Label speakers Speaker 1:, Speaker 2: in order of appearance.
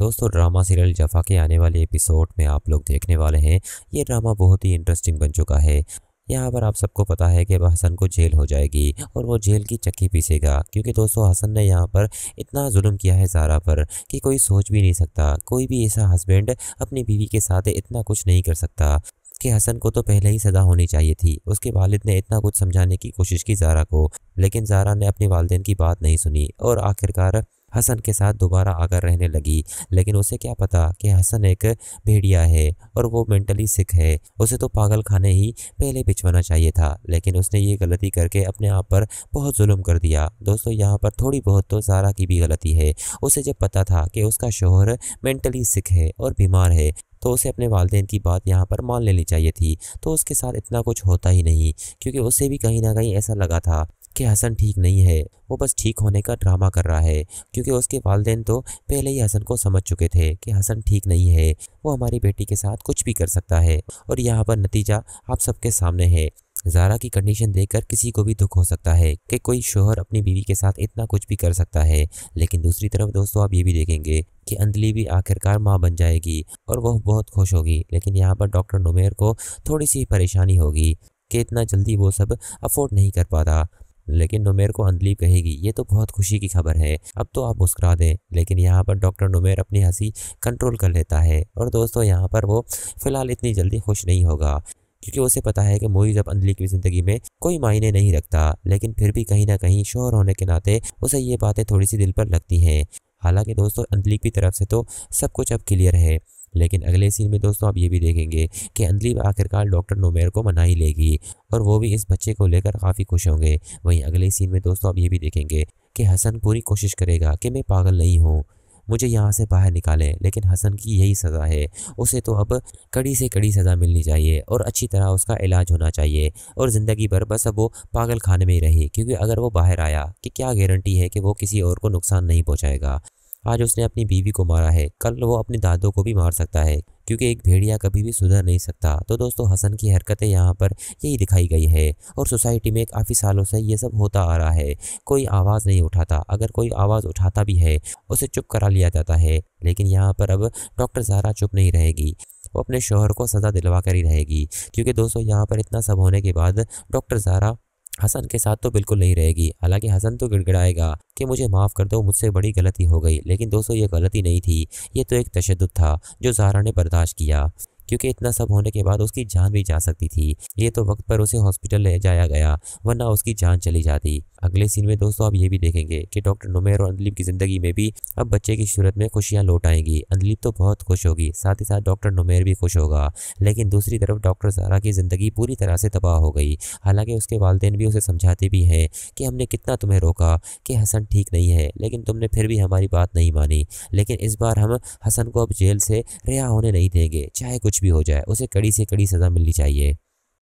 Speaker 1: दोस्तों drama serial जफा के आने वाले एपिसोड में आप लोग देखने वाले हैं ये ड्रामा बहुत ही इंटरेस्टिंग बन चुका है यहाँ पर आप सबको पता है कि अब हसन को जेल हो जाएगी और वो जेल की चक्की पीसेगा क्योंकि दोस्तों हसन ने यहाँ पर इतना जुल्म किया है जारा पर कि कोई सोच भी नहीं सकता कोई भी ऐसा हस्बैंड अपनी बीवी के साथ इतना कुछ नहीं कर सकता कि हसन को तो पहले ही सजा होनी चाहिए थी उसके वालिद ने इतना कुछ समझाने की कोशिश की जारा को लेकिन जारा ने अपने वालदेन की बात नहीं सुनी और आखिरकार हसन के साथ दोबारा आकर रहने लगी लेकिन उसे क्या पता कि हसन एक भेड़िया है और वो मेंटली सिख है उसे तो पागल खाने ही पहले बिछवाना चाहिए था लेकिन उसने ये गलती करके अपने आप पर बहुत जुल्म कर दिया दोस्तों यहाँ पर थोड़ी बहुत तो सारा की भी गलती है उसे जब पता था कि उसका शोहर मेंटली सिख है और बीमार है तो उसे अपने वालदेन की बात यहाँ पर मान लेनी चाहिए थी तो उसके साथ इतना कुछ होता ही नहीं क्योंकि उसे भी कहीं ना कहीं ऐसा लगा था कि हसन ठीक नहीं है वो बस ठीक होने का ड्रामा कर रहा है क्योंकि उसके वालदेन तो पहले ही हसन को समझ चुके थे कि हसन ठीक नहीं है वो हमारी बेटी के साथ कुछ भी कर सकता है और यहाँ पर नतीजा आप सबके सामने है जारा की कंडीशन देखकर किसी को भी दुख हो सकता है कि कोई शोहर अपनी बीवी के साथ इतना कुछ भी कर सकता है लेकिन दूसरी तरफ दोस्तों आप ये भी देखेंगे कि अंजलि भी आखिरकार माँ बन जाएगी और वह बहुत खुश होगी लेकिन यहाँ पर डॉक्टर नुमेर को थोड़ी सी परेशानी होगी कि इतना जल्दी वो सब अफोर्ड नहीं कर पाता लेकिन नुमेर को अंदलीप कहेगी ये तो बहुत खुशी की खबर है अब तो आप मुस्कुरा दें लेकिन यहाँ पर डॉक्टर नुमेर अपनी हंसी कंट्रोल कर लेता है और दोस्तों यहाँ पर वो फिलहाल इतनी जल्दी खुश नहीं होगा क्योंकि उसे पता है कि मोईज अब अंदलीप की ज़िंदगी में कोई मायने नहीं रखता लेकिन फिर भी कहीं ना कहीं शोर होने के नाते उसे ये बातें थोड़ी सी दिल पर लगती हैं हालांकि दोस्तों अंदलीप की तरफ से तो सब कुछ अब क्लियर है लेकिन अगले सीन में दोस्तों आप ये भी देखेंगे कि अंदलीब आखिरकार डॉक्टर नोमेर को मना ही लेगी और वो भी इस बच्चे को लेकर काफ़ी खुश होंगे वहीं अगले सीन में दोस्तों आप ये भी देखेंगे कि हसन पूरी कोशिश करेगा कि मैं पागल नहीं हूँ मुझे यहाँ से बाहर निकालें लेकिन हसन की यही सज़ा है उसे तो अब कड़ी से कड़ी सज़ा मिलनी चाहिए और अच्छी तरह उसका इलाज होना चाहिए और ज़िंदगी भर बस अब वो पागल खाने में ही रही क्योंकि अगर वो बाहर आया कि क्या गारंटी है कि वो किसी और को नुकसान नहीं पहुँचाएगा आज उसने अपनी बीवी को मारा है कल वो अपने दादों को भी मार सकता है क्योंकि एक भेड़िया कभी भी सुधर नहीं सकता तो दोस्तों हसन की हरकतें यहाँ पर यही दिखाई गई है और सोसाइटी में काफ़ी सालों से ये सब होता आ रहा है कोई आवाज़ नहीं उठाता अगर कोई आवाज़ उठाता भी है उसे चुप करा लिया जाता है लेकिन यहाँ पर अब डॉक्टर ज़ारा चुप नहीं रहेगी वो अपने शोहर को सज़ा दिलवा कर ही रहेगी क्योंकि दोस्तों यहाँ पर इतना सब होने के बाद डॉक्टर ज़ारा हसन के साथ तो बिल्कुल नहीं रहेगी हालांकि हसन तो गिड़गिड़ाएगा कि मुझे माफ़ कर दो मुझसे बड़ी गलती हो गई लेकिन दोस्तों ये गलती नहीं थी ये तो एक तशद था जो जहरा ने बर्दाश्त किया क्योंकि इतना सब होने के बाद उसकी जान भी जा सकती थी ये तो वक्त पर उसे हॉस्पिटल ले जाया गया वरना उसकी जान चली जाती अगले सीन में दोस्तों आप ये भी देखेंगे कि डॉक्टर नुमेर और अंदलीप की ज़िंदगी में भी अब बच्चे की सूरत में खुशियाँ लौट आएंगी अंदलीप तो बहुत खुश होगी साथ ही साथ डॉक्टर नुमेर भी खुश होगा लेकिन दूसरी तरफ डॉक्टर सारा की ज़िंदगी पूरी तरह से तबाह हो गई हालांकि उसके वालदेन भी उसे समझाते भी हैं कि हमने कितना तुम्हें रोका कि हसन ठीक नहीं है लेकिन तुमने फिर भी हमारी बात नहीं मानी लेकिन इस बार हम हसन को अब जेल से रिहा होने नहीं देंगे चाहे कुछ भी हो जाए उसे कड़ी से कड़ी सज़ा मिलनी चाहिए